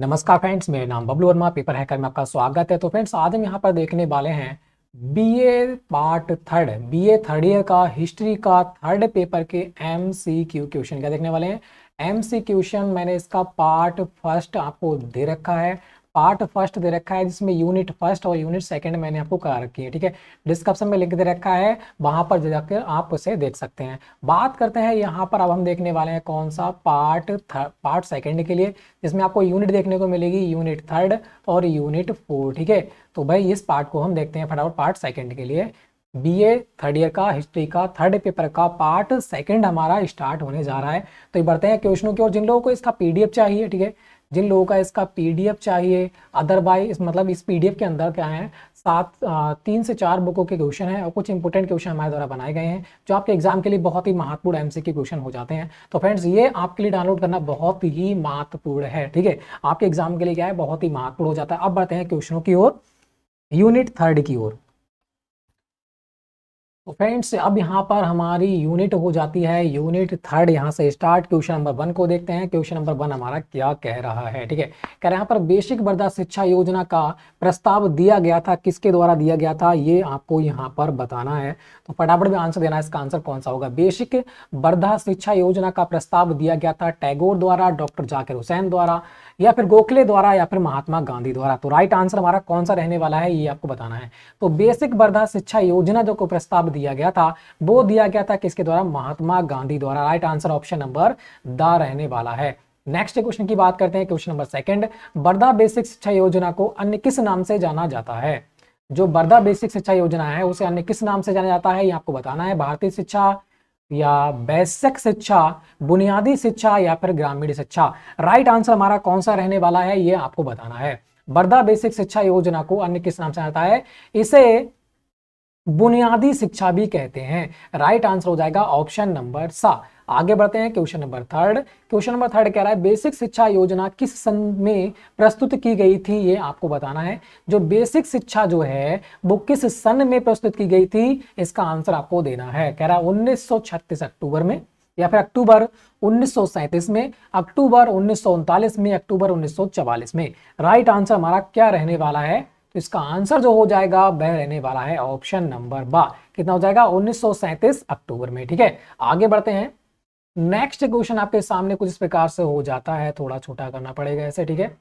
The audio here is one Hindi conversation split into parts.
नमस्कार फ्रेंड्स मेरा नाम बबलू वर्मा पेपर हैकर में आपका स्वागत है तो फ्रेंड्स आज हम यहाँ पर देखने वाले हैं BA part third BA third year का हिस्ट्री का थर्ड पेपर के एमसीक्यू क्वेश्चन क्या देखने वाले हैं क्वेश्चन मैंने इसका पार्ट फर्स्ट आपको दे रखा है पार्ट फर्स्ट दे रखा है जिसमें यूनिट फर्स्ट और यूनिट सेकंड मैंने आपको करा रखी है ठीक है डिस्क्रिप्शन में लिंक दे रखा है वहां पर जाकर आप उसे देख सकते हैं बात करते हैं यहाँ पर अब हम देखने वाले हैं कौन सा पार्ट पार्ट सेकेंड के लिए जिसमें आपको यूनिट देखने को मिलेगी यूनिट थर्ड और यूनिट फोर ठीक है तो भाई इस पार्ट को हम देखते हैं फटाफट पार्ट सेकेंड के लिए बी ए थर्ड ईयर का हिस्ट्री का थर्ड पेपर का पार्ट सेकंड हमारा स्टार्ट होने जा रहा है तो ये बढ़ते हैं क्वेश्चनों की और जिन लोगों को इसका पीडीएफ चाहिए ठीक है जिन लोगों का इसका पीडीएफ चाहिए अदरवाइज मतलब इस पीडीएफ के अंदर क्या है सात तीन से चार बुकों के क्वेश्चन हैं और कुछ इंपोर्टेंट क्वेश्चन हमारे द्वारा बनाए गए हैं जो आपके एग्जाम के लिए बहुत ही महत्वपूर्ण एम के क्वेश्चन हो जाते हैं तो फ्रेंड्स ये आपके लिए डाउनलोड करना बहुत ही महत्वपूर्ण है ठीक है आपके एग्जाम के लिए क्या है बहुत ही महत्वपूर्ण हो जाता है अब बढ़ते हैं क्वेश्चनों की ओर यूनिट थर्ड की ओर तो फ्रेंड्स अब यहाँ पर हमारी यूनिट हो जाती है यूनिट थर्ड यहाँ से स्टार्ट क्वेश्चन नंबर वन को देखते हैं क्वेश्चन नंबर वन हमारा क्या कह रहा है ठीक है कह रहे यहाँ पर बेसिक बर्दाश्त शिक्षा योजना का प्रस्ताव दिया गया था किसके द्वारा दिया गया था ये आपको यहाँ पर बताना है तो फटाफट में आंसर देना है इसका आंसर कौन सा होगा बेसिक बर्धा शिक्षा योजना का प्रस्ताव दिया गया था टैगोर द्वारा डॉक्टर जाकिर हुसैन द्वारा या फिर गोखले द्वारा या फिर महात्मा गांधी द्वारा तो राइट आंसर हमारा कौन सा रहने वाला है ये आपको बताना है तो बेसिक वर्धा शिक्षा योजना जो को प्रस्ताव दिया गया था वो दिया गया था किसके द्वारा महात्मा गांधी द्वारा right answer option number D रहने वाला है नेक्स्ट क्वेश्चन की बात करते हैं question number second Wardha basic शिक्षा योजना को अन्य किस नाम से जाना जाता है जो वर्धा बेसिक शिक्षा योजना है उसे अन्य किस नाम से जाना जाता है ये आपको बताना है भारतीय शिक्षा या बेसिक शिक्षा बुनियादी शिक्षा या फिर ग्रामीण शिक्षा राइट आंसर हमारा कौन सा रहने वाला है ये आपको बताना है बर्दा बेसिक शिक्षा योजना को अन्य किस नाम से आता है इसे बुनियादी शिक्षा भी कहते हैं राइट आंसर हो जाएगा ऑप्शन नंबर सा आगे बढ़ते हैं question number third question number third कह रहा है बेसिक शिक्षा योजना किस सन में प्रस्तुत की गई थी ये आपको बताना है जो बेसिक शिक्षा जो है वो किस सन में प्रस्तुत की गई थी इसका आंसर आपको देना है कह रहा है उन्नीस अक्टूबर में या फिर अक्टूबर उन्नीस में अक्टूबर उन्नीस में अक्टूबर उन्नीस में राइट आंसर हमारा क्या रहने वाला है तो इसका आंसर जो हो जाएगा वह रहने वाला है ऑप्शन नंबर बा कितना हो जाएगा उन्नीस अक्टूबर में ठीक है आगे बढ़ते हैं नेक्स्ट क्वेश्चन आपके सामने कुछ इस प्रकार से हो जाता है थोड़ा छोटा करना पड़ेगा ऐसे ठीक है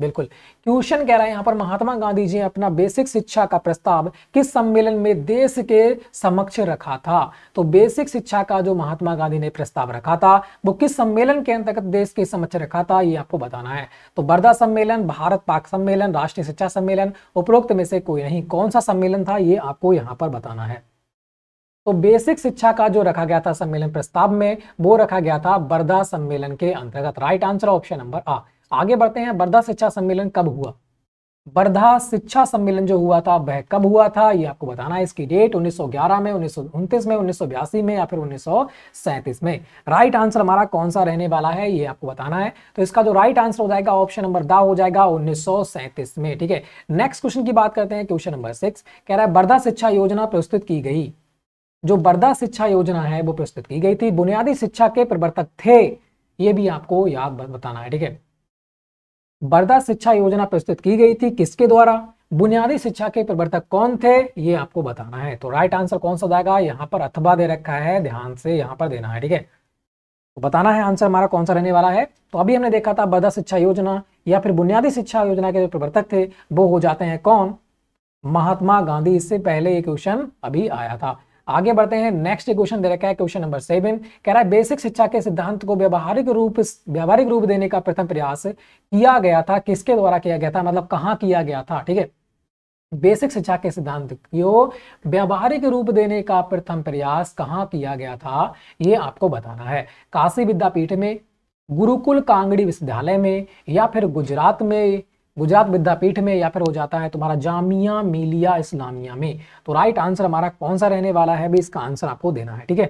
बिल्कुल क्वेश्चन कह रहा है यहां पर महात्मा गांधी जी ने अपना बेसिक शिक्षा का प्रस्ताव किस सम्मेलन में देश के समक्ष रखा था तो बेसिक शिक्षा का जो महात्मा गांधी ने प्रस्ताव रखा था वो किस सम्मेलन के अंतर्गत देश के समक्ष रखा था ये आपको बताना है तो बर्दा सम्मेलन भारत पाक सम्मेलन राष्ट्रीय शिक्षा सम्मेलन उपरोक्त में से कोई नहीं कौन सा सम्मेलन था ये आपको यहाँ पर बताना है तो बेसिक शिक्षा का जो रखा गया था सम्मेलन प्रस्ताव में वो रखा गया था बर्दा सम्मेलन के अंतर्गत right answer option number A आगे बढ़ते हैं बर्धा शिक्षा सम्मेलन कब हुआ बर्धा शिक्षा सम्मेलन जो हुआ था वह कब हुआ था ये आपको बताना है इसकी डेट 1911 में उन्नीस में उन्नीस में या फिर उन्नीस में राइट आंसर हमारा कौन सा रहने वाला है ये आपको बताना है तो इसका जो राइट आंसर हो जाएगा ऑप्शन नंबर दा हो जाएगा उन्नीस में ठीक है नेक्स्ट क्वेश्चन की बात करते हैं क्वेश्चन नंबर सिक्स कह रहा है बर्धा शिक्षा योजना प्रस्तुत की गई जो बर्धा शिक्षा योजना है वो प्रस्तुत की गई थी बुनियादी शिक्षा के प्रवर्तक थे ये भी आपको याद बताना है ठीक है वर्धा शिक्षा योजना प्रस्तुत की गई थी किसके द्वारा बुनियादी शिक्षा के प्रवर्तक कौन थे ये आपको बताना है तो राइट आंसर कौन सा जाएगा यहाँ पर अथवा दे रखा है ध्यान से यहाँ पर देना है ठीक है तो बताना है आंसर हमारा कौन सा रहने वाला है तो अभी हमने देखा था वर्धा शिक्षा योजना या फिर बुनियादी शिक्षा योजना के जो प्रवर्तक थे वो हो जाते हैं कौन महात्मा गांधी इससे पहले ये क्वेश्चन अभी आया था आगे बढ़ते हैं नेक्स्ट क्वेश्चन दे रखा है क्वेश्चन नंबर सेवन कह रहा है बेसिक शिक्षा के सिद्धांत को व्यवहारिक रूप व्यवहारिक रूप देने का प्रथम प्रयास किया गया था किसके द्वारा किया गया था मतलब कहाँ किया गया था ठीक है बेसिक शिक्षा के सिद्धांत को व्यवहारिक रूप देने का प्रथम प्रयास कहाँ किया गया था ये आपको बताना है काशी विद्यापीठ में गुरुकुल कांगड़ी विश्वविद्यालय में या फिर गुजरात में गुजरात विद्यापीठ में या फिर हो जाता है तुम्हारा जामिया मिलिया इस्लामिया में तो राइट आंसर हमारा कौन सा रहने वाला है भी इसका आंसर आपको देना है ठीक है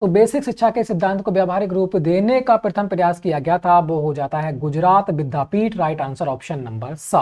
तो बेसिक शिक्षा के सिद्धांत को व्यावहारिक रूप देने का प्रथम प्रयास किया गया था वो हो जाता है Gujarat Vidyapith right answer option number C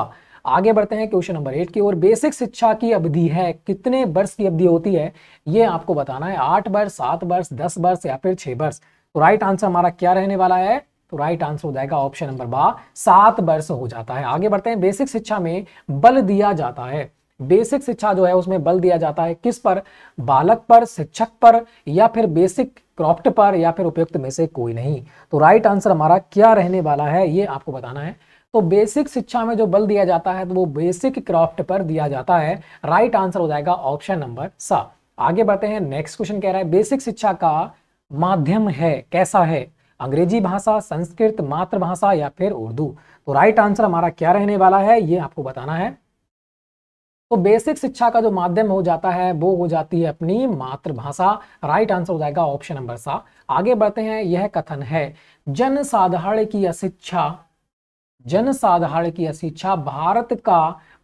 आगे बढ़ते हैं क्वेश्चन नंबर एट की ओर बेसिक शिक्षा की अवधि है कितने वर्ष की अवधि होती है ये आपको बताना है आठ वर्ष सात वर्ष दस वर्ष या फिर छह वर्ष तो राइट आंसर हमारा क्या रहने वाला है तो राइट आंसर हो जाएगा ऑप्शन नंबर बा सात वर्ष हो जाता है आगे बढ़ते हैं बेसिक शिक्षा में बल दिया जाता है बेसिक शिक्षा जो है उसमें बल दिया जाता है किस पर बालक पर शिक्षक पर या फिर बेसिक क्रॉप्ट पर या फिर उपयुक्त में से कोई नहीं तो राइट आंसर हमारा क्या रहने वाला है ये आपको बताना है तो बेसिक शिक्षा में जो बल दिया जाता है तो वो बेसिक क्रॉफ्ट पर दिया जाता है राइट आंसर हो जाएगा ऑप्शन नंबर सा आगे बढ़ते हैं नेक्स्ट क्वेश्चन कह रहा है बेसिक शिक्षा का माध्यम है कैसा है अंग्रेजी भाषा संस्कृत मातृभाषा या फिर उर्दू तो राइट आंसर हमारा क्या रहने वाला है ये आपको बताना है तो बेसिक शिक्षा का जो माध्यम हो जाता है वो हो जाती है अपनी मातृभाषा राइट आंसर हो जाएगा ऑप्शन नंबर सा आगे बढ़ते हैं यह कथन है जनसाधारण की अशिक्षा जनसाधारण की अशिक्षा भारत का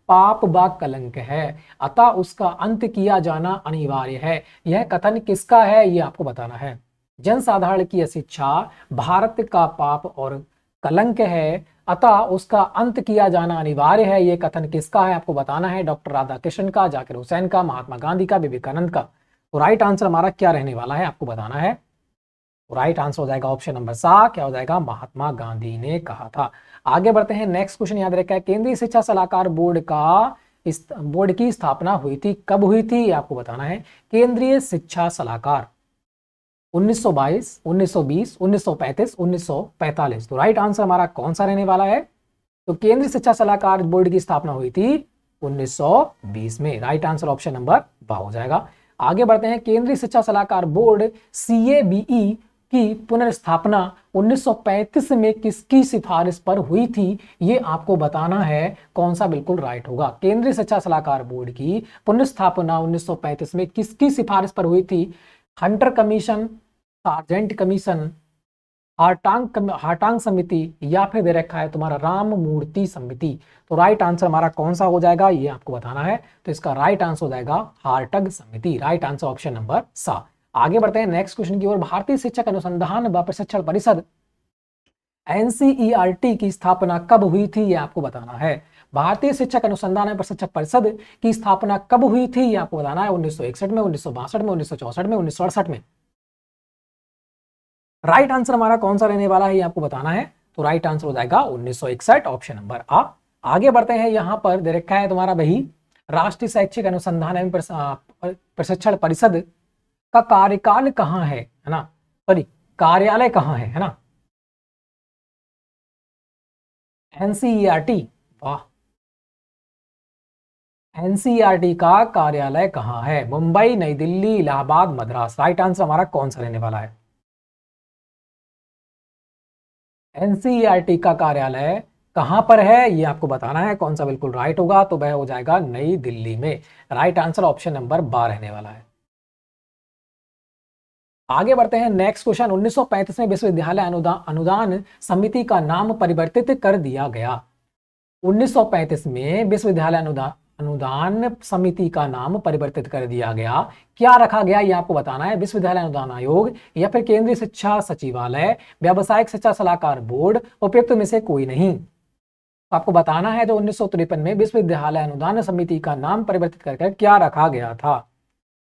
पाप बा कलंक है अतः उसका अंत किया जाना अनिवार्य है यह कथन किसका है यह आपको बताना है जनसाधारण की अशिक्षा भारत का पाप और कलंक है अतः उसका अंत किया जाना अनिवार्य है ये कथन किसका है आपको बताना है डॉक्टर राधा कृष्ण का जाकिर हुसैन का महात्मा गांधी का विवेकानंद का तो राइट आंसर हमारा क्या रहने वाला है आपको बताना है तो राइट आंसर हो जाएगा ऑप्शन नंबर सात क्या हो जाएगा महात्मा गांधी ने कहा था आगे बढ़ते हैं नेक्स्ट क्वेश्चन याद रखा है केंद्रीय शिक्षा सलाहकार बोर्ड का इस बोर्ड की स्थापना हुई थी कब हुई थी आपको बताना है केंद्रीय शिक्षा सलाहकार 1922, 1920, सौ तो राइट आंसर हमारा कौन सा रहने वाला है तो केंद्रीय शिक्षा सलाहकार बोर्ड की स्थापना हुई थी 1920 में राइट आंसर ऑप्शन नंबर हो जाएगा आगे बढ़ते हैं केंद्रीय शिक्षा सलाहकार बोर्ड सी e की पुनर्स्थापना 1935 में किसकी सिफारिश पर हुई थी ये आपको बताना है कौन सा बिल्कुल राइट होगा केंद्रीय शिक्षा सलाहकार बोर्ड की पुनर्स्थापना 1935 में किसकी सिफारिश पर हुई थी Hunter commission sergeant commission Hartog Hartog समिति या फिर दे रखा है तुम्हारा राम मूर्ति समिति तो राइट आंसर हमारा कौन सा हो जाएगा ये आपको बताना है तो इसका राइट आंसर हो जाएगा हार्टग समिति right answer option number C आगे बढ़ते हैं नेक्स्ट क्वेश्चन की ओर भारतीय शिक्षक अनुसंधान व प्रशिक्षण परिषद एनसीईआरटी e की स्थापना कब हुई थी ये आपको बताना है भारतीय शिक्षक अनुसंधान एवं प्रशिक्षण परिषद की स्थापना कब हुई थी आपको बताना है उन्नीस में उन्नीस में उन्नीस में उन्नीस में राइट आंसर हमारा कौन सा रहने वाला है ये आपको बताना है तो राइट आंसर हो जाएगा उन्नीस ऑप्शन नंबर आ आगे बढ़ते हैं यहां पर दे रखा है तुम्हारा भाई राष्ट्रीय शैक्षिक अनुसंधान एवं प्रशिक्षण परिषद का कार्यकाल कहाँ है है ना सॉरी कार्यालय कहाँ है है ना एनसीईआरटी e वाह एनसीईआरटी का कार्यालय कहां है मुंबई नई दिल्ली इलाहाबाद मद्रास राइट आंसर हमारा कौन सा रहने वाला है एनसीईआरटी का कार्यालय कहां पर है ये आपको बताना है कौन सा बिल्कुल राइट होगा तो वह हो जाएगा नई दिल्ली में right answer option number B रहने वाला है आगे बढ़ते हैं नेक्स्ट क्वेश्चन 1935 में विश्वविद्यालय अनुदान अनुदान समिति का नाम परिवर्तित कर दिया गया 1935 में विश्वविद्यालय अनुदान अनुदान समिति का नाम परिवर्तित कर दिया गया क्या रखा गया ये आपको बताना है विश्वविद्यालय अनुदान आयोग या फिर केंद्रीय शिक्षा सचिवालय व्यावसायिक शिक्षा सलाहकार बोर्ड उपयुक्त में से कोई नहीं आपको बताना है जो उन्नीस में विश्वविद्यालय अनुदान समिति का नाम परिवर्तित करके क्या रखा गया था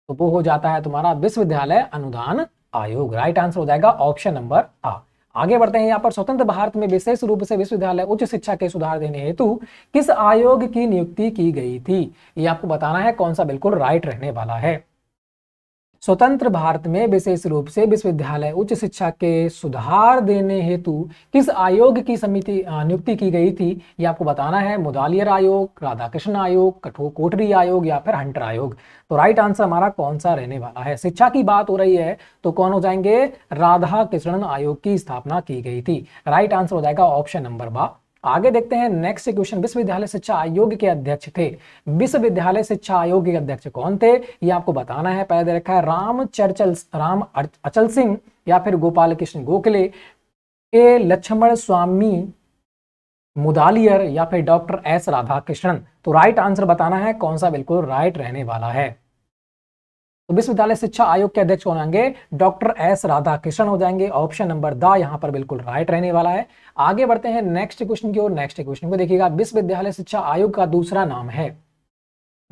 तो वो हो जाता है तुम्हारा विश्वविद्यालय अनुदान आयोग राइट आंसर हो जाएगा ऑप्शन नंबर आ आगे बढ़ते हैं यहाँ पर स्वतंत्र भारत में विशेष रूप से विश्वविद्यालय उच्च शिक्षा के सुधार देने हेतु किस आयोग की नियुक्ति की गई थी ये आपको बताना है कौन सा बिल्कुल राइट रहने वाला है स्वतंत्र भारत में विशेष रूप से विश्वविद्यालय उच्च शिक्षा के सुधार देने हेतु किस आयोग की समिति नियुक्ति की गई थी यह आपको बताना है मुदालियर आयोग राधाकृष्ण आयोग कठोर कोटरी आयोग या फिर हंटर आयोग तो राइट आंसर हमारा कौन सा रहने वाला है शिक्षा की बात हो रही है तो कौन हो जाएंगे राधा कृष्णन आयोग की स्थापना की गई थी राइट आंसर हो जाएगा ऑप्शन नंबर बा आगे देखते हैं नेक्स्ट क्वेश्चन विश्वविद्यालय शिक्षा आयोग के अध्यक्ष थे विश्वविद्यालय शिक्षा आयोग के अध्यक्ष कौन थे ये आपको बताना है पहले रखा है राम चर्चल राम अचल सिंह या फिर गोपाल कृष्ण गोखले के लक्ष्मण स्वामी मुदालियर या फिर डॉक्टर एस राधाकृष्णन तो राइट आंसर बताना है कौन सा बिल्कुल राइट रहने वाला है तो विश्वविद्यालय शिक्षा आयोग के अध्यक्ष कौन होंगे डॉक्टर एस राधा कृष्ण हो जाएंगे ऑप्शन नंबर द यहां पर बिल्कुल राइट रहने वाला है आगे बढ़ते हैं नेक्स्ट क्वेश्चन की ओर नेक्स्ट क्वेश्चन को देखिएगा विश्वविद्यालय शिक्षा आयोग का दूसरा नाम है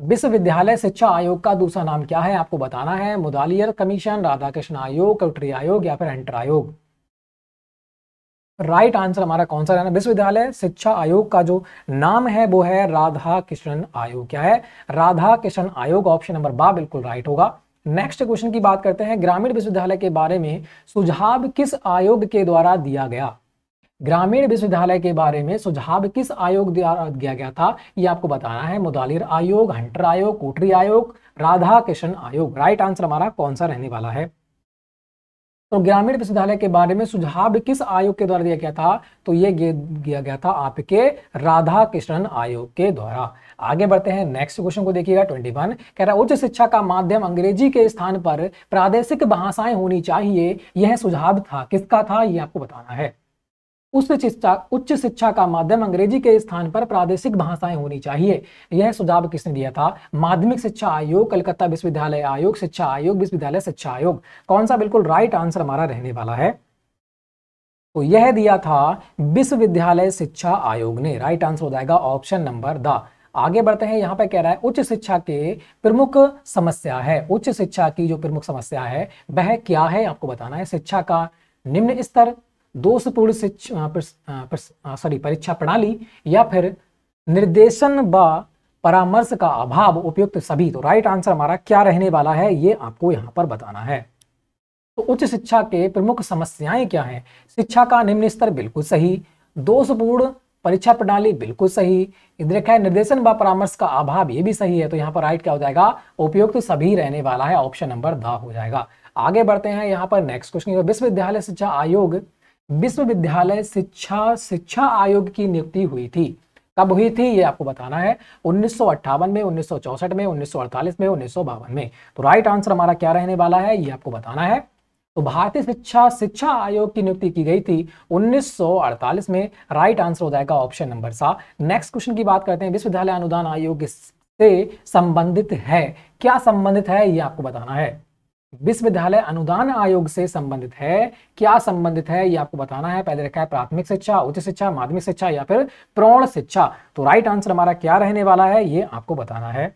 विश्वविद्यालय शिक्षा आयोग का दूसरा नाम क्या है आपको बताना है मुदालियर कमीशन राधाकृष्ण आयोग कटरी आयोग या फिर एंटर आयोग राइट right आंसर हमारा कौन सा रहना विश्वविद्यालय शिक्षा आयोग का जो नाम है वो है राधा किशन आयोग क्या है राधा किशन आयोग ऑप्शन नंबर बा बिल्कुल राइट होगा नेक्स्ट क्वेश्चन की बात करते हैं ग्रामीण विश्वविद्यालय के बारे में सुझाव किस आयोग के द्वारा दिया गया ग्रामीण विश्वविद्यालय के बारे में सुझाव किस आयोग द्वारा दिया गया था ये आपको बताना है मुदालिर आयोग हंटर आयोग कोटरी आयोग राधा किशन आयोग राइट आंसर हमारा कौन सा रहने वाला है तो ग्रामीण विश्वविद्यालय के बारे में सुझाव किस आयोग के द्वारा दिया गया था तो यह दिया गया था आपके राधा किशन आयोग के द्वारा आगे बढ़ते हैं नेक्स्ट क्वेश्चन को देखिएगा ट्वेंटी वन कह रहा है उच्च शिक्षा का माध्यम अंग्रेजी के स्थान पर प्रादेशिक भाषाएं होनी चाहिए यह सुझाव था किसका था यह आपको बताना है उच्च शिक्षा उच्च शिक्षा का माध्यम अंग्रेजी के स्थान पर प्रादेशिक भाषाएं होनी चाहिए यह सुझाव किसने दिया था माध्यमिक शिक्षा आयोग कलकत्ता विश्वविद्यालय आयोग शिक्षा आयोग विश्वविद्यालय शिक्षा आयोग कौन सा बिल्कुल राइट आंसर हमारा रहने वाला है तो यह दिया था विश्वविद्यालय शिक्षा आयोग ने राइट आंसर हो जाएगा ऑप्शन नंबर द आगे बढ़ते हैं यहां पर कह रहा है उच्च शिक्षा के प्रमुख समस्या है उच्च शिक्षा की जो प्रमुख समस्या है वह क्या है आपको बताना है शिक्षा का निम्न स्तर दोषपूर्ण शिक्षा सॉरी परीक्षा प्रणाली या फिर निर्देशन व परामर्श का अभाव उपयुक्त सभी तो राइट आंसर हमारा क्या रहने वाला है ये आपको यहां पर बताना है तो उच्च शिक्षा के प्रमुख समस्याएं क्या हैं शिक्षा का निम्न स्तर बिल्कुल सही दोषपूर्ण परीक्षा प्रणाली बिल्कुल सही रेखा निर्देशन व परामर्श का अभाव ये भी सही है तो यहाँ पर राइट क्या हो जाएगा उपयुक्त तो सभी रहने वाला है ऑप्शन नंबर ध हो जाएगा आगे बढ़ते हैं यहाँ पर नेक्स्ट क्वेश्चन विश्वविद्यालय शिक्षा आयोग विश्वविद्यालय शिक्षा शिक्षा आयोग की नियुक्ति हुई थी कब हुई थी ये आपको बताना है उन्नीस में उन्नीस में उन्नीस में उन्नीस में तो राइट आंसर हमारा क्या रहने वाला है ये आपको बताना है तो भारतीय शिक्षा शिक्षा आयोग की नियुक्ति की गई थी 1948 में राइट आंसर हो जाएगा option number C next question की बात करते हैं विश्वविद्यालय अनुदान आयोग से संबंधित है क्या संबंधित है ये आपको बताना है विश्वविद्यालय अनुदान आयोग से संबंधित है क्या संबंधित है ये आपको बताना है पहले रखा है प्राथमिक शिक्षा उच्च शिक्षा माध्यमिक शिक्षा या फिर प्रौढ़ शिक्षा तो राइट आंसर हमारा क्या रहने वाला है ये आपको बताना है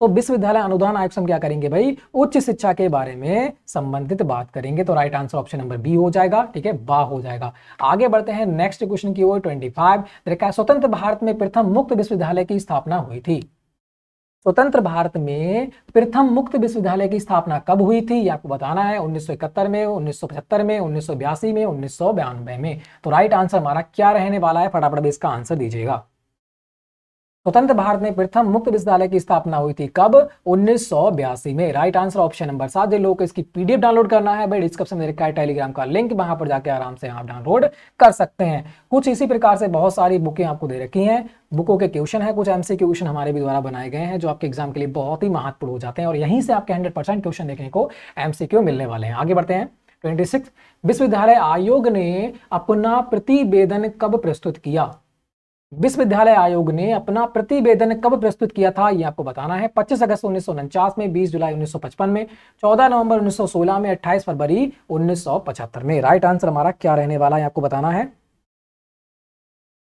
तो विश्वविद्यालय अनुदान आयोग क्या करेंगे भाई उच्च शिक्षा के बारे में संबंधित बात करेंगे तो right answer option number B हो जाएगा ठीक है बा हो जाएगा आगे बढ़ते हैं नेक्स्ट क्वेश्चन की ओर ट्वेंटी फाइव स्वतंत्र भारत में प्रथम मुक्त विश्वविद्यालय की स्थापना हुई थी स्वतंत्र भारत में प्रथम मुक्त विश्वविद्यालय की स्थापना कब हुई थी ये आपको बताना है 1971 में 1975 में उन्नीस में उन्नीस में तो राइट आंसर हमारा क्या रहने वाला है फटाफट इसका आंसर दीजिएगा स्वतंत्र भारत में प्रथम मुक्त विश्वविद्यालय की स्थापना हुई थी कब उन्नीस में राइट आंसर ऑप्शन नंबर सात जिन लोगों को इसकी पीडीएफ डाउनलोड करना है डिस्क्रिप्शन में रखा है टेलीग्राम का लिंक वहां पर जाके आराम से आप डाउनलोड कर सकते हैं कुछ इसी प्रकार से बहुत सारी बुकें आपको दे रखी हैं बुकों के क्वेश्चन है कुछ एमसी क्वेश्चन हमारे भी द्वारा बनाए गए हैं जो आपके एग्जाम के लिए बहुत ही महत्वपूर्ण हो जाते हैं और यहीं से आपके हंड्रेड क्वेश्चन देखने को एमसीक्यू मिलने वाले हैं आगे बढ़ते हैं ट्वेंटी विश्वविद्यालय आयोग ने अपना प्रतिवेदन कब प्रस्तुत किया विश्वविद्यालय आयोग ने अपना प्रतिवेदन कब प्रस्तुत किया था यह आपको बताना है 25 अगस्त उन्नीस में 20 जुलाई 1955 में 14 नवंबर 1916 में 28 फरवरी 1975 में राइट आंसर हमारा क्या रहने वाला है आपको बताना है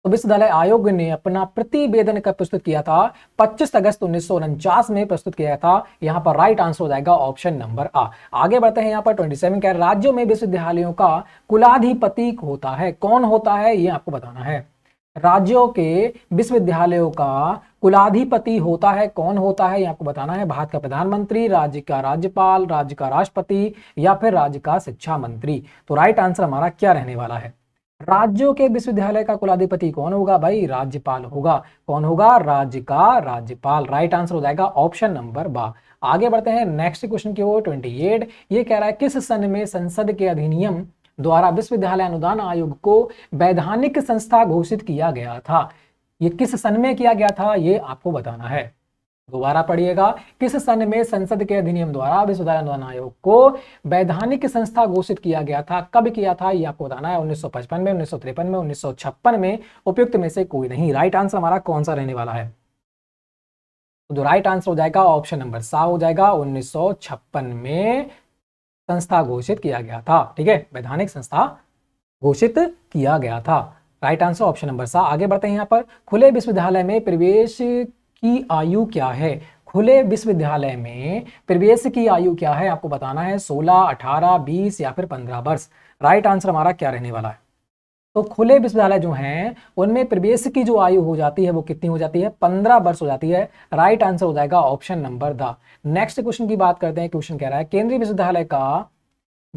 तो विश्वविद्यालय आयोग ने अपना प्रतिवेदन कब प्रस्तुत किया था 25 अगस्त उन्नीस में प्रस्तुत किया था यहाँ पर राइट आंसर हो जाएगा ऑप्शन नंबर आ आगे बढ़ते हैं यहाँ पर 27 क्या राज्यों में विश्वविद्यालयों का कुलाधिपति होता है कौन होता है ये आपको बताना है राज्यों के विश्वविद्यालयों का कुलाधिपति होता है कौन होता है ये आपको बताना है भारत का प्रधानमंत्री राज्य का राज्यपाल राज्य का राष्ट्रपति या फिर राज्य का शिक्षा मंत्री तो राइट आंसर हमारा क्या रहने वाला है राज्यों के विश्वविद्यालय का कुलाधिपति कौन होगा भाई राज्यपाल होगा कौन होगा राज्य का राज्यपाल राइट आंसर हो जाएगा ऑप्शन नंबर बा आगे बढ़ते हैं नेक्स्ट क्वेश्चन की ओर 28 ये कह रहा है किस सन में संसद के अधिनियम द्वारा विश्वविद्यालय अनुदान आयोग को वैधानिक संस्था घोषित किया गया था यह किस सन में किया गया था यह आपको बताना है दोबारा पढ़िएगा किस सन में संसद के अधिनियम द्वारा विश्वविद्यालय अनुदान आयोग को वैधानिक संस्था घोषित किया गया था कब किया था यह आपको बताना है 1955 में उन्नीस में उन्नीस में उपयुक्त में से कोई नहीं राइट आंसर हमारा कौन सा रहने वाला है तो जो राइट आंसर हो जाएगा ऑप्शन नंबर सा हो जाएगा 1956 में संस्था घोषित किया गया था ठीक है वैधानिक संस्था घोषित किया गया था right answer option number C आगे बढ़ते हैं यहाँ पर खुले विश्वविद्यालय में प्रवेश की आयु क्या है खुले विश्वविद्यालय में प्रवेश की आयु क्या है आपको बताना है 16, 18, 20 या फिर 15 वर्ष राइट आंसर हमारा क्या रहने वाला है तो खुले विश्वविद्यालय जो हैं उनमें प्रवेश की जो आयु हो जाती है वो कितनी हो जाती है पंद्रह वर्ष हो जाती है राइट आंसर हो जाएगा option number D next question की बात करते हैं क्वेश्चन कह रहा है केंद्रीय विश्वविद्यालय का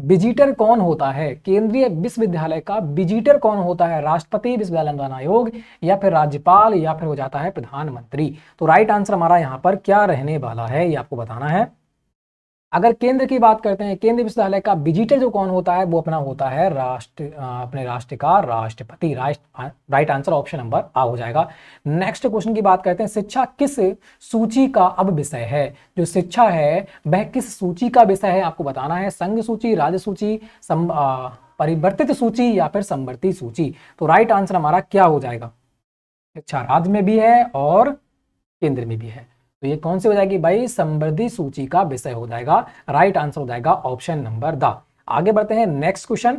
विजिटर कौन होता है केंद्रीय विश्वविद्यालय का विजिटर कौन होता है राष्ट्रपति विश्वविद्यालय अनुदान आयोग या फिर राज्यपाल या फिर हो जाता है प्रधानमंत्री तो राइट आंसर हमारा यहाँ पर क्या रहने वाला है ये आपको बताना है अगर केंद्र की बात करते हैं केंद्रीय विश्वविद्यालय का विजिटर जो कौन होता है वो अपना होता है राष्ट्र अपने राष्ट्र का राष्ट्रपति राष्ट्र right answer option number A हो जाएगा नेक्स्ट क्वेश्चन की बात करते हैं शिक्षा किस सूची का अब विषय है जो शिक्षा है वह किस सूची का विषय है आपको बताना है संघ सूची राज्य सूची सम, आ, परिवर्तित सूची या फिर संवर्ती सूची तो राइट आंसर हमारा क्या हो जाएगा शिक्षा राज्य में भी है और केंद्र में भी है तो ये कौन सी हो जाएगी भाई समृद्धि सूची का विषय हो जाएगा राइट आंसर हो जाएगा ऑप्शन नंबर द आगे बढ़ते हैं नेक्स्ट क्वेश्चन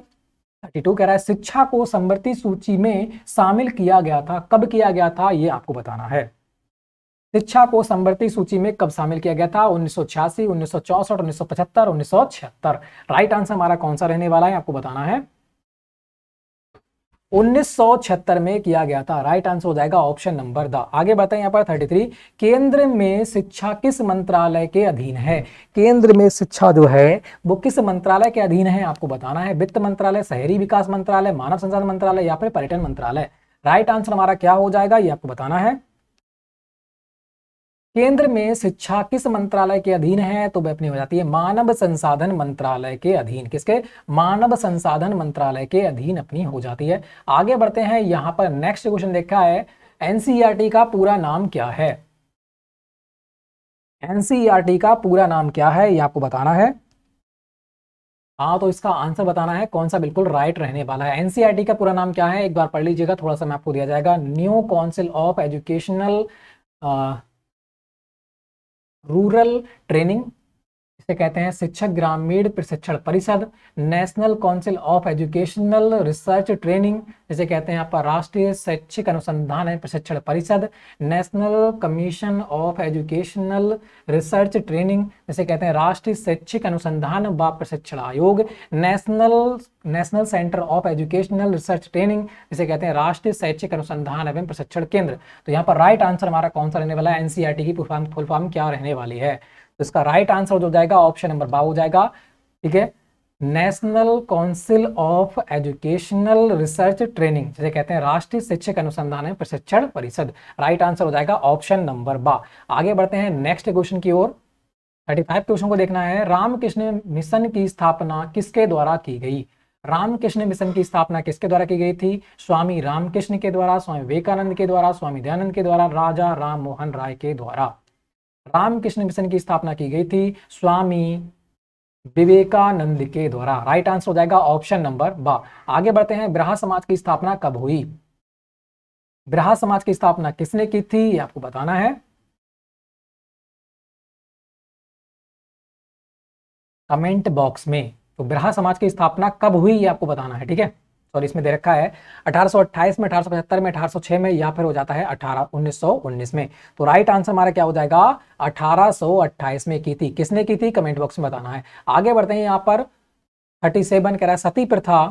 थर्टी टू कह रहा है शिक्षा को समृद्धि सूची में शामिल किया गया था कब किया गया था ये आपको बताना है शिक्षा को समवर्ती सूची में कब शामिल किया गया था उन्नीस सौ छियासी उन्नीस सौ चौसठ उन्नीस सौ पचहत्तर उन्नीस सौ छिहत्तर राइट आंसर हमारा कौन सा रहने वाला है आपको बताना है 1976 में किया गया था राइट आंसर हो जाएगा ऑप्शन नंबर द आगे बताएं यहां पर 33 केंद्र में शिक्षा किस मंत्रालय के अधीन है केंद्र में शिक्षा जो है वो किस मंत्रालय के अधीन है आपको बताना है वित्त मंत्रालय शहरी विकास मंत्रालय मानव संसाधन मंत्रालय या फिर पर्यटन मंत्रालय राइट आंसर हमारा क्या हो जाएगा ये आपको बताना है केंद्र में शिक्षा किस मंत्रालय के अधीन है तो वह अपनी हो जाती है मानव संसाधन मंत्रालय के अधीन किसके मानव संसाधन मंत्रालय के अधीन अपनी हो जाती है आगे बढ़ते हैं यहां पर नेक्स्ट क्वेश्चन देखा है एनसीईआरटी e का पूरा नाम क्या है एनसीईआरटी e का पूरा नाम क्या है ये आपको बताना है हाँ तो इसका आंसर बताना है कौन सा बिल्कुल राइट रहने वाला है एनसीईआरटी e का पूरा नाम क्या है एक बार पढ़ लीजिएगा थोड़ा सा मैं आपको दिया जाएगा new council of educational rural training इसे कहते हैं शिक्षक ग्रामीण प्रशिक्षण परिषद national council of educational research training जिसे कहते हैं आपका राष्ट्रीय शैक्षिक अनुसंधान एवं प्रशिक्षण परिषद national commission of educational research training जिसे कहते हैं राष्ट्रीय शैक्षिक अनुसंधान व प्रशिक्षण आयोग national national centre of educational research training जिसे कहते हैं राष्ट्रीय शैक्षिक अनुसंधान एवं प्रशिक्षण केंद्र तो यहाँ पर राइट आंसर हमारा कौन सा रहने वाला है एनसीआरटी e की फुल फॉर्म क्या रहने वाली है तो इसका राइट आंसर जो जाएगा ऑप्शन नंबर बा हो जाएगा ठीक है national council of educational research training जैसे कहते हैं राष्ट्रीय शिक्षक अनुसंधान प्रशिक्षण परिषद राइट आंसर हो जाएगा ऑप्शन नंबर बा आगे बढ़ते हैं नेक्स्ट क्वेश्चन की ओर थर्टी फाइव क्वेश्चन को देखना है रामकृष्ण मिशन की स्थापना किसके द्वारा की गई रामकृष्ण मिशन की स्थापना किसके द्वारा की गई थी स्वामी रामकृष्ण के द्वारा स्वामी विवेकानंद के द्वारा स्वामी दयानंद के द्वारा राजा राम मोहन राय के द्वारा रामकृष्ण मिशन की स्थापना की गई थी स्वामी विवेकानंद के द्वारा राइट आंसर हो जाएगा ऑप्शन नंबर ब आगे बढ़ते हैं ब्रह समाज की स्थापना कब हुई ब्रह समाज की स्थापना किसने की थी ये आपको बताना है कमेंट बॉक्स में तो ब्रह समाज की स्थापना कब हुई ये आपको बताना है ठीक है सॉरी इसमें दे रखा है 1828 में 1875 में 1806 में या फिर हो जाता है 18 1919 में तो राइट आंसर हमारा क्या हो जाएगा 1828 में की थी किसने की थी कमेंट बॉक्स में बताना है आगे बढ़ते हैं यहां पर 37 कह रहा है सती प्रथा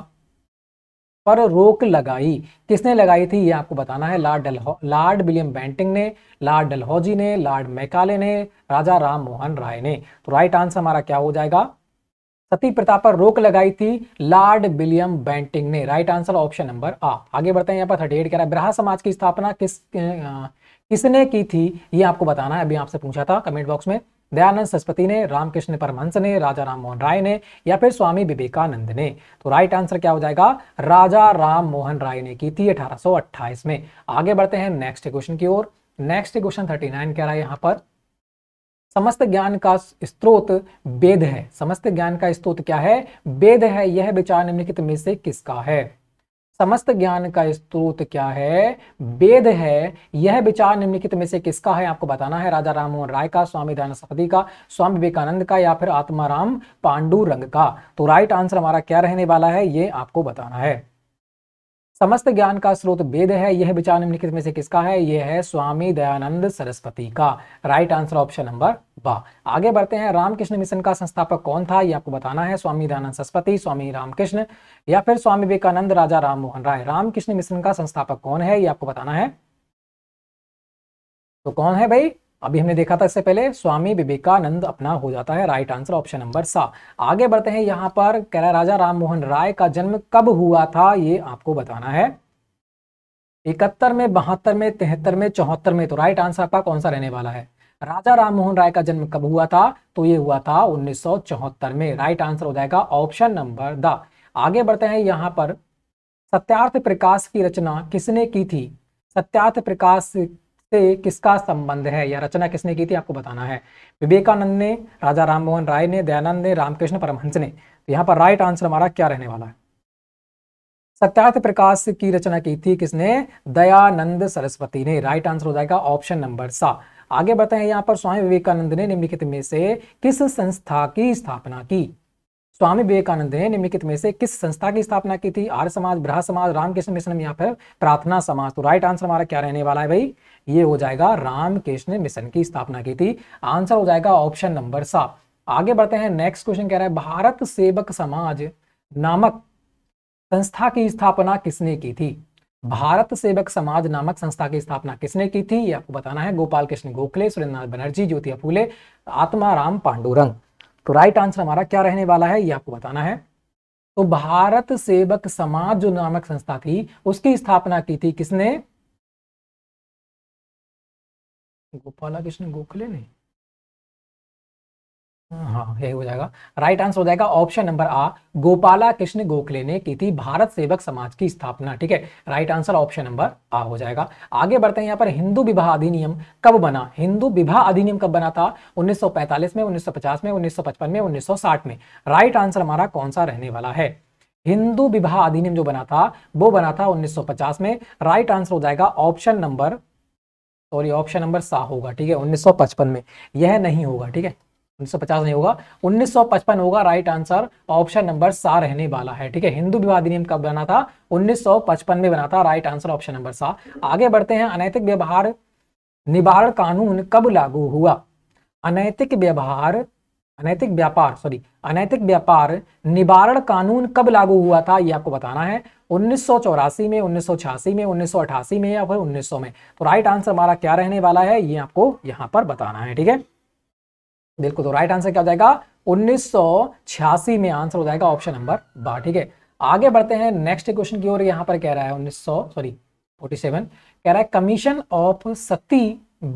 पर रोक लगाई किसने लगाई थी ये आपको बताना है lord Dalhousie lord William Bentinck ने लॉर्ड डलहौजी ने लॉर्ड मैकाले ने राजा राम मोहन राय ने तो राइट आंसर हमारा क्या हो जाएगा सती प्रथा पर रोक लगाई थी लॉर्ड विलियम बैंटिंग ने right answer option number A आगे बढ़ते हैं यहाँ पर थर्टी एट कह रहा है ब्राह समाज की स्थापना किस किसने की थी ये आपको बताना है अभी आपसे पूछा था कमेंट बॉक्स में दयानंद सरस्वती ने रामकृष्ण परमहंस ने राजा राम मोहन राय ने या फिर स्वामी विवेकानंद ने तो राइट आंसर क्या हो जाएगा राजा राम मोहन राय ने की थी 1828 में आगे बढ़ते हैं नेक्स्ट क्वेश्चन की ओर नेक्स्ट क्वेश्चन 39 कह रहा है यहाँ पर समस्त ज्ञान का स्त्रोत वेद है समस्त ज्ञान का स्त्रोत क्या है वेद है यह विचार निम्नलिखित में से किसका है समस्त ज्ञान का स्त्रोत क्या है वेद है यह विचार निम्नलिखित में से किसका है आपको बताना है राजा राममोहन राय का स्वामी दयानंद सरस्वती का स्वामी विवेकानंद का या फिर आत्माराम पांडुरंग का तो राइट आंसर हमारा क्या रहने वाला है ये आपको बताना है समस्त ज्ञान का स्रोत वेद है यह विचार निम्नलिखित में से किसका है यह है स्वामी दयानंद सरस्वती का राइट आंसर ऑप्शन नंबर बा आगे बढ़ते हैं रामकृष्ण मिशन का संस्थापक कौन था यह आपको बताना है स्वामी दयानंद सरस्वती स्वामी रामकृष्ण या फिर स्वामी विवेकानंद राजा राम मोहन राय रामकृष्ण मिशन का संस्थापक कौन है यह आपको बताना है तो कौन है भाई अभी हमने देखा था इससे पहले स्वामी विवेकानंद अपना हो जाता है right answer option number C आगे बढ़ते हैं यहां पर कह रहा राजा राम मोहन राय का जन्म कब हुआ था ये आपको बताना है इकहत्तर में बहत्तर में तिहत्तर में चौहत्तर में तो राइट आंसर आपका कौन सा रहने वाला है राजा राम मोहन राय का जन्म कब हुआ था तो ये हुआ था उन्नीस में राइट आंसर हो जाएगा ऑप्शन नंबर द आगे बढ़ते हैं यहां पर सत्यार्थ प्रकाश की रचना किसने की थी सत्यार्थ प्रकाश से किसका संबंध है या रचना किसने की थी आपको बताना है विवेकानंद ने राजा राममोहन राय ने दयानंद ने रामकृष्ण परमहंस ने तो यहाँ पर राइट आंसर हमारा क्या रहने वाला है सत्यार्थ प्रकाश की रचना की थी किसने दयानंद सरस्वती ने राइट आंसर हो जाएगा ऑप्शन नंबर सा आगे बताएं यहाँ पर स्वामी विवेकानंद ने निम्नलिखित में से किस संस्था की स्थापना की स्वामी विवेकानंद ने निम्नलिखित में से किस संस्था की स्थापना की थी आर्य समाज ब्रह समाज रामकृष्ण मिशन यहाँ पर प्रार्थना समाज तो राइट आंसर हमारा क्या रहने वाला है भाई ये हो जाएगा रामकृष्ण ने मिशन की स्थापना की थी आंसर हो जाएगा ऑप्शन नंबर सात आगे बढ़ते हैं नेक्स्ट क्वेश्चन कह रहा है भारत सेवक समाज नामक संस्था की स्थापना किसने की थी भारत सेवक समाज नामक संस्था की स्थापना किसने की थी ये आपको बताना है गोपाल कृष्ण गोखले सुरेंद्रनाथ बनर्जी ज्योति फूले आत्माराम पांडुरंग तो राइट आंसर हमारा क्या रहने वाला है ये आपको बताना है तो भारत सेवक समाज जो नामक संस्था थी उसकी स्थापना की थी किसने गोपाला कृष्ण गोखले ने हाँ, हाँ यही हो जाएगा राइट आंसर हो जाएगा option number A Gopala Krishna Gokhale ने की थी भारत सेवक समाज की स्थापना ठीक है right answer option number A हो जाएगा आगे बढ़ते हैं यहाँ पर हिंदू विवाह अधिनियम कब बना हिंदू विवाह अधिनियम कब बना था 1945 में 1950 में 1955 में 1960 में राइट आंसर हमारा कौन सा रहने वाला है हिंदू विवाह अधिनियम जो बना था वो बना था उन्नीस में राइट आंसर हो जाएगा option number sorry option number C होगा ठीक है 1955 में यह नहीं होगा ठीक है 1950 नहीं होगा 1955 होगा राइट आंसर ऑप्शन नंबर सा रहने वाला है ठीक है हिंदू विवाह अधिनियम कब बना था 1955 में बना था right answer option number C आगे बढ़ते हैं अनैतिक व्यवहार निवारण कानून कब लागू हुआ अनैतिक व्यवहार अनैतिक व्यापार सॉरी अनैतिक व्यापार निवारण कानून कब लागू हुआ था ये आपको बताना है उन्नीस में उन्नीस में उन्नीस में या फिर उन्नीस में तो राइट आंसर हमारा क्या रहने वाला है ये आपको यहां पर बताना है ठीक है बिल्कुल तो राइट आंसर क्या हो जाएगा उन्नीस में आंसर हो जाएगा ऑप्शन नंबर बार ठीक है आगे बढ़ते हैं नेक्स्ट क्वेश्चन की ओर यहां पर कह रहा है उन्नीस सॉरी फोर्टी कह रहा है कमीशन ऑफ सती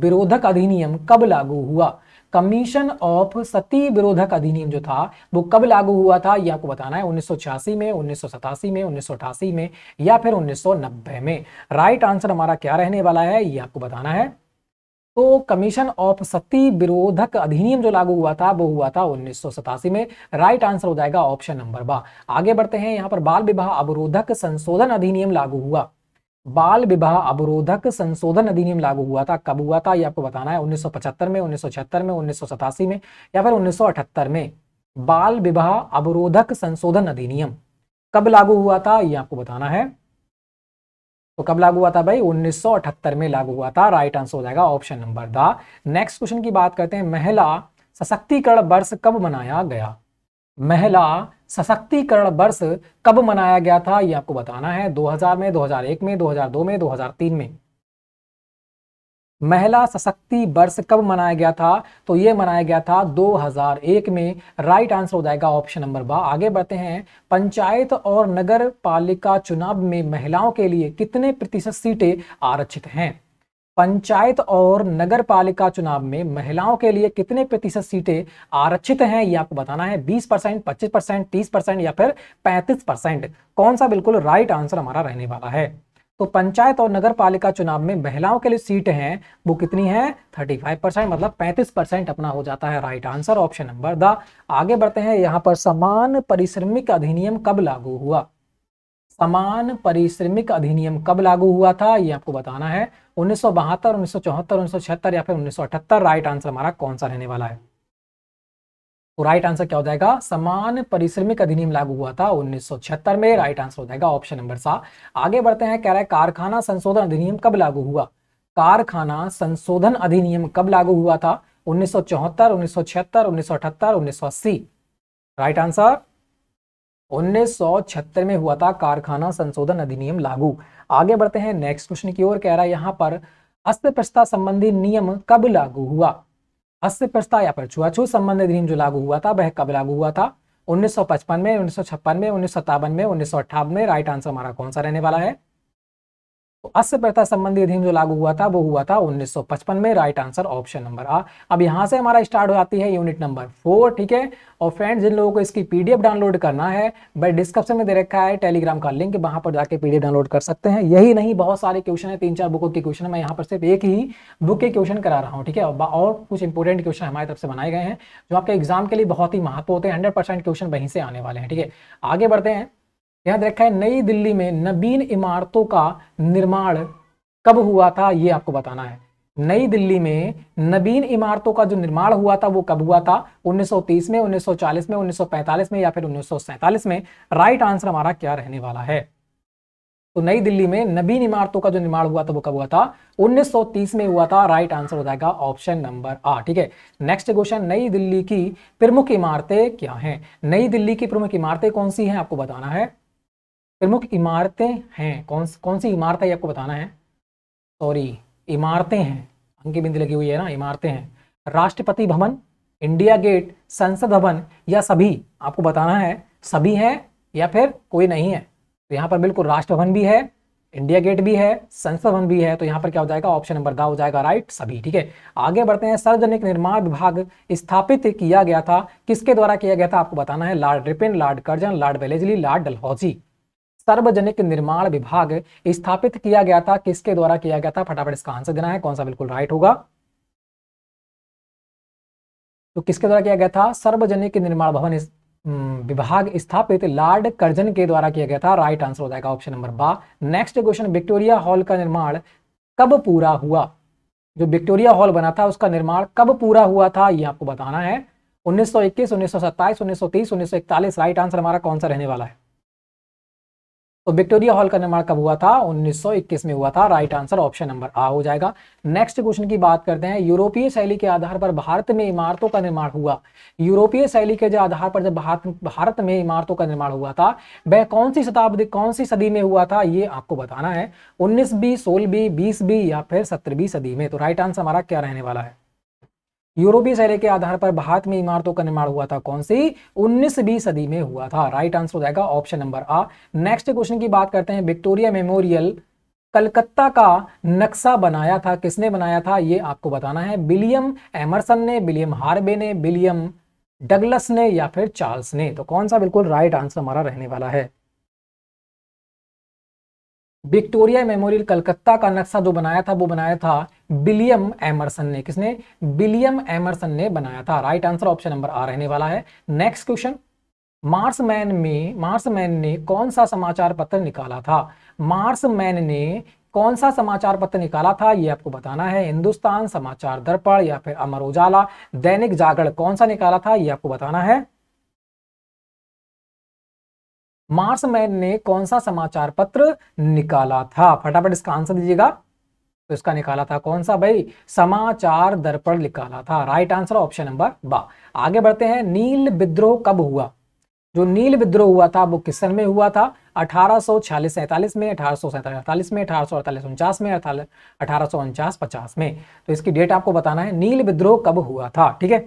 विरोधक अधिनियम कब लागू हुआ कमीशन ऑफ सती विरोधक अधिनियम जो था वो कब लागू हुआ था यह आपको बताना है उन्नीस में उन्नीस में उन्नीस में या फिर उन्नीस में राइट आंसर हमारा क्या रहने वाला है यह आपको बताना है तो कमीशन ऑफ सती विरोधक अधिनियम जो लागू हुआ था वो हुआ था उन्नीस में राइट आंसर हो जाएगा ऑप्शन नंबर बा आगे बढ़ते हैं यहां पर बाल विवाह अवरोधक संशोधन अधिनियम लागू हुआ बाल विवाह अवरोधक संशोधन अधिनियम लागू हुआ था कब हुआ था ये आपको बताना है 1975 में 1976 में उन्नीस में या फिर 1978 में बाल विवाह अवरोधक संशोधन अधिनियम कब लागू हुआ था ये आपको बताना है तो कब लागू हुआ था भाई 1978 में लागू हुआ था राइट आंसर हो जाएगा option number D next question की बात करते हैं महिला सशक्तिकरण वर्ष कब मनाया गया महिला सशक्तिकरण वर्ष कब मनाया गया था ये आपको बताना है 2000 में 2001 में 2002 में 2003 में महिला सशक्ति वर्ष कब मनाया गया था तो यह मनाया गया था 2001 में राइट आंसर हो जाएगा ऑप्शन नंबर बा आगे बढ़ते हैं पंचायत और नगर पालिका चुनाव में महिलाओं के लिए कितने प्रतिशत सीटें आरक्षित हैं पंचायत और नगर पालिका चुनाव में महिलाओं के लिए कितने प्रतिशत सीटें आरक्षित हैं ये आपको बताना है 20 परसेंट पच्चीस परसेंट तीस परसेंट या फिर 35 परसेंट कौन सा बिल्कुल राइट आंसर हमारा रहने वाला है तो पंचायत और नगर पालिका चुनाव में महिलाओं के लिए सीट हैं वो कितनी है 35 परसेंट मतलब 35 परसेंट अपना हो जाता है right answer option number D आगे बढ़ते हैं यहां पर समान परिश्रमिक अधिनियम कब लागू हुआ समान परिश्रमिक अधिनियम कब लागू हुआ था ये आपको बताना है उन्नीस सौ बहत्तर उन्नीस सौ चौहत्तर उन्नीस सौ छिहत्तर या फिर उन्नीस सौ अठहत्तर राइट आंसर हमारा कौन सा रहने वाला है तो राइट आंसर क्या हो जाएगा समान परिश्रमिक अधिनियम लागू हुआ था 1976 में राइट आंसर हो जाएगा ऑप्शन नंबर सात आगे बढ़ते हैं कह रहा है कारखाना संशोधन अधिनियम कब लागू हुआ कारखाना संशोधन अधिनियम कब लागू हुआ था उन्नीस उन्नीस उन्नीस सौ सौ सौ चौहत्तर छिहत्तर अठहत्तर उन्नीस सौ अस्सी राइट आंसर 1976 में हुआ था कारखाना संशोधन अधिनियम लागू आगे बढ़ते हैं नेक्स्ट क्वेश्चन की ओर कह रहा है यहाँ पर अस्पृश्यता संबंधी नियम कब लागू हुआ अस्पृश्यता या पर छुआछूत संबंधी अधिनियम जो लागू हुआ था वह कब लागू हुआ था 1955 में उन्नीस में उन्नीस में उन्नीस में राइट आंसर हमारा कौन सा रहने वाला है तो प्रथा संबंधी अधिनियम जो लागू हुआ था वो हुआ था 1955 में right answer option number A अब यहां से हमारा स्टार्ट हो जाती है यूनिट नंबर फोर ठीक है और फ्रेंड्स जिन लोगों को इसकी पीडीएफ डाउनलोड करना है भाई डिस्क्रिप्शन में दे रखा है टेलीग्राम का लिंक वहां पर जाके पीडीएफ डाउनलोड कर सकते हैं यही नहीं बहुत सारे क्वेश्चन है तीन चार बुकों के क्वेश्चन मैं यहाँ पर सिर्फ एक ही बुक के क्वेश्चन करा रहा हूँ ठीक है और कुछ इंपॉर्टेंट क्वेश्चन हमारी तरफ से बनाए गए हैं जो आपके एग्जाम के लिए बहुत ही महत्व होते हैं हंड्रेड क्वेश्चन वहीं से आने वाले हैं ठीक है आगे बढ़ते हैं याद रखा है नई दिल्ली में नवीन इमारतों का निर्माण कब हुआ था ये आपको बताना है नई दिल्ली में नवीन इमारतों का जो निर्माण हुआ था वो कब हुआ था 1930 में 1940 में 1945 में या फिर 1947 में राइट आंसर हमारा क्या रहने वाला है तो नई दिल्ली में नवीन इमारतों का जो निर्माण हुआ था वो कब हुआ था 1930 में हुआ था राइट आंसर हो जाएगा ऑप्शन नंबर आ ठीक है नेक्स्ट क्वेश्चन नई दिल्ली की प्रमुख इमारतें क्या हैं नई दिल्ली की प्रमुख इमारतें कौन सी हैं आपको बताना है प्रमुख इमारतें हैं कौन कौन सी इमारत है आपको बताना है सॉरी इमारतें हैं अंकी बिंदी लगी हुई है ना इमारतें हैं राष्ट्रपति भवन इंडिया गेट संसद भवन या सभी आपको बताना है सभी है या फिर कोई नहीं है तो यहाँ पर बिल्कुल राष्ट्र भवन भी है इंडिया गेट भी है संसद भवन भी है तो यहाँ पर क्या हो जाएगा ऑप्शन नंबर दा हो जाएगा राइट सभी ठीक है आगे बढ़ते हैं सार्वजनिक निर्माण विभाग स्थापित किया गया था किसके द्वारा किया गया था आपको बताना है lord Ripon lord Curzon lord Wellesley lord Dalhousie सार्वजनिक निर्माण विभाग स्थापित किया गया था किसके द्वारा किया गया था फटाफट इसका आंसर देना है कौन सा बिल्कुल राइट होगा तो किसके द्वारा किया गया था सार्वजनिक निर्माण भवन विभाग स्थापित लॉर्ड कर्जन के द्वारा किया गया था राइट आंसर हो जाएगा option number B next question Victoria hall का निर्माण कब पूरा हुआ जो विक्टोरिया हॉल बना था उसका निर्माण कब पूरा हुआ था ये आपको बताना है 1921, 1927, 1930, 1941 राइट आंसर हमारा कौन सा रहने वाला है तो विक्टोरिया हॉल का निर्माण कब हुआ था 1921 में हुआ था right answer option number A हो जाएगा नेक्स्ट क्वेश्चन की बात करते हैं यूरोपीय शैली के आधार पर भारत में इमारतों का निर्माण हुआ यूरोपीय शैली के जो आधार पर जब भारत भारत में इमारतों का निर्माण हुआ था वह कौन सी शताब्दी कौन सी सदी में हुआ था ये आपको बताना है उन्नीसवीं सोलहवीं बीसवीं या फिर सत्रहवीं सदी में तो राइट आंसर हमारा क्या रहने वाला है यूरोपीय शैली के आधार पर भारत में इमारतों का निर्माण हुआ था कौन सी उन्नीसवीं सदी में हुआ था राइट आंसर हो जाएगा option number A next question की बात करते हैं विक्टोरिया मेमोरियल कलकत्ता का नक्शा बनाया था किसने बनाया था ये आपको बताना है विलियम एमरसन ने विलियम हार्बे ने विलियम डगलस ने या फिर चार्ल्स ने तो कौन सा बिल्कुल राइट आंसर हमारा रहने वाला है विक्टोरिया मेमोरियल कलकत्ता का नक्शा जो बनाया था वो बनाया था विलियम एमरसन ने किसने विलियम एमरसन ने बनाया था right answer option number A रहने वाला है नेक्स्ट क्वेश्चन मार्समैन में मार्समैन ने कौन सा समाचार पत्र निकाला था मार्समैन ने कौन सा समाचार पत्र निकाला था ये आपको बताना है हिंदुस्तान समाचार दर्पण या फिर अमर उजाला दैनिक जागरण कौन सा निकाला था ये आपको बताना है मार्समैन ने कौन सा समाचार पत्र निकाला था फटाफट इसका आंसर दीजिएगा तो इसका निकाला था कौन सा भाई समाचार दर्पण निकाला था राइट आंसर ऑप्शन नंबर बा आगे बढ़ते हैं नील विद्रोह कब हुआ जो नील विद्रोह हुआ था वो किस में हुआ था अठारह सौ में अठारह में अठारह सौ में अठारह में तो इसकी डेट आपको बताना है नील विद्रोह कब हुआ था ठीक है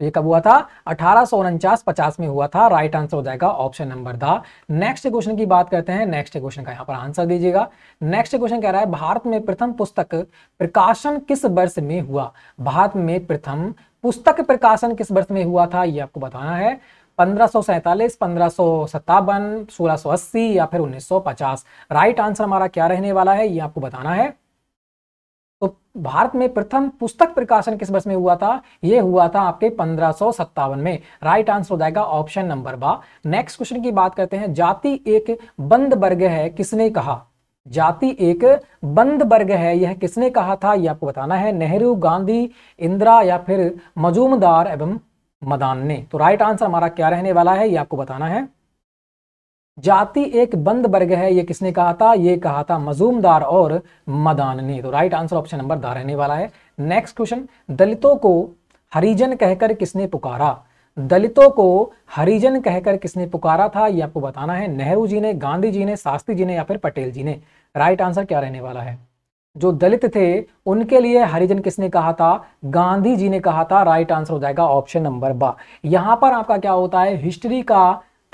तो ये कब हुआ था अठारह सौ पचास में हुआ था राइट आंसर हो जाएगा option number D next question की बात करते हैं नेक्स्ट क्वेश्चन का यहाँ पर आंसर दीजिएगा नेक्स्ट क्वेश्चन कह रहा है भारत में प्रथम पुस्तक प्रकाशन किस वर्ष में हुआ भारत में प्रथम पुस्तक प्रकाशन किस वर्ष में हुआ था ये आपको बताना है पंद्रह सौ सैतालीस पंद्रह सौ सत्तावन सोलह अस्सी या फिर उन्नीस सौ पचास राइट आंसर हमारा क्या रहने वाला है ये आपको बताना है तो भारत में प्रथम पुस्तक प्रकाशन किस वर्ष में हुआ था यह हुआ था आपके पंद्रह में राइट आंसर हो जाएगा option number B next question की बात करते हैं जाति एक बंद वर्ग है किसने कहा जाति एक बंद वर्ग है यह किसने कहा था यह आपको बताना है नेहरू गांधी इंदिरा या फिर मजूमदार एवं मदान ने तो राइट आंसर हमारा क्या रहने वाला है यह आपको बताना है जाति एक बंद वर्ग है ये किसने कहा था ये कहा था मजूमदार और मदान ने तो राइट आंसर ऑप्शन नंबर दा रहने वाला है नेक्स्ट क्वेश्चन दलितों को हरिजन कहकर किसने पुकारा दलितों को हरिजन कहकर किसने पुकारा था ये आपको बताना है नेहरू जी ने गांधी जी ने शास्त्री जी ने या फिर पटेल जी ने राइट आंसर क्या रहने वाला है जो दलित थे उनके लिए हरिजन किसने कहा था गांधी जी ने कहा था राइट आंसर हो जाएगा ऑप्शन नंबर बा यहां पर आपका क्या होता है हिस्ट्री का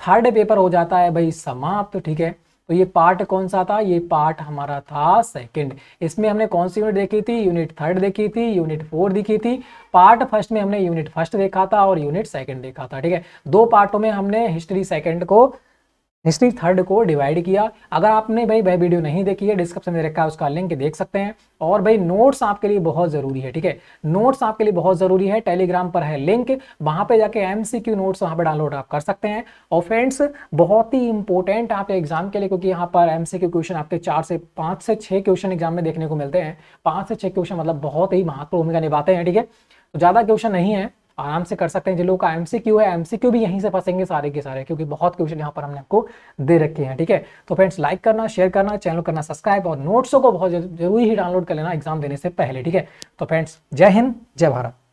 थर्ड पेपर हो जाता है भाई समाप्त तो ठीक है तो ये पार्ट कौन सा था ये पार्ट हमारा था सेकंड इसमें हमने कौन सी यूनिट देखी थी यूनिट थर्ड देखी थी यूनिट फोर देखी थी पार्ट फर्स्ट में हमने यूनिट फर्स्ट देखा था और यूनिट सेकंड देखा था ठीक है दो पार्टों में हमने हिस्ट्री सेकंड को हिस्ट्री थर्ड को डिवाइड किया अगर आपने भाई वह वीडियो नहीं देखी है डिस्क्रिप्शन में रखा है उसका लिंक देख सकते हैं और भाई नोट्स आपके लिए बहुत ज़रूरी है ठीक है नोट्स आपके लिए बहुत ज़रूरी है टेलीग्राम पर है लिंक वहाँ पे जाके क्यू नोट्स वहाँ पे डाउनलोड आप कर सकते हैं और फ्रेंड्स बहुत ही इंपॉर्टेंट आपके एग्जाम के लिए क्योंकि यहाँ पर एम क्वेश्चन आपके चार से पाँच से छः क्वेश्चन एग्जाम में देखने को मिलते हैं पाँच से छः क्वेश्चन मतलब बहुत ही महत्वपूर्ण भूमिका निभाते हैं ठीक है तो ज़्यादा क्वेश्चन नहीं है आराम से कर सकते हैं जिन लोगों का एमसीक्यू है एमसीक्यू भी यहीं से फंसेंगे सारे के सारे क्योंकि बहुत क्वेश्चन यहाँ पर हमने आपको दे रखे हैं ठीक है तो फ्रेंड्स लाइक करना शेयर करना चैनल करना सब्सक्राइब और नोट्सों को बहुत जरूरी ही डाउनलोड कर लेना एग्जाम देने से पहले ठीक है तो फ्रेंड्स जय हिंद जय भारत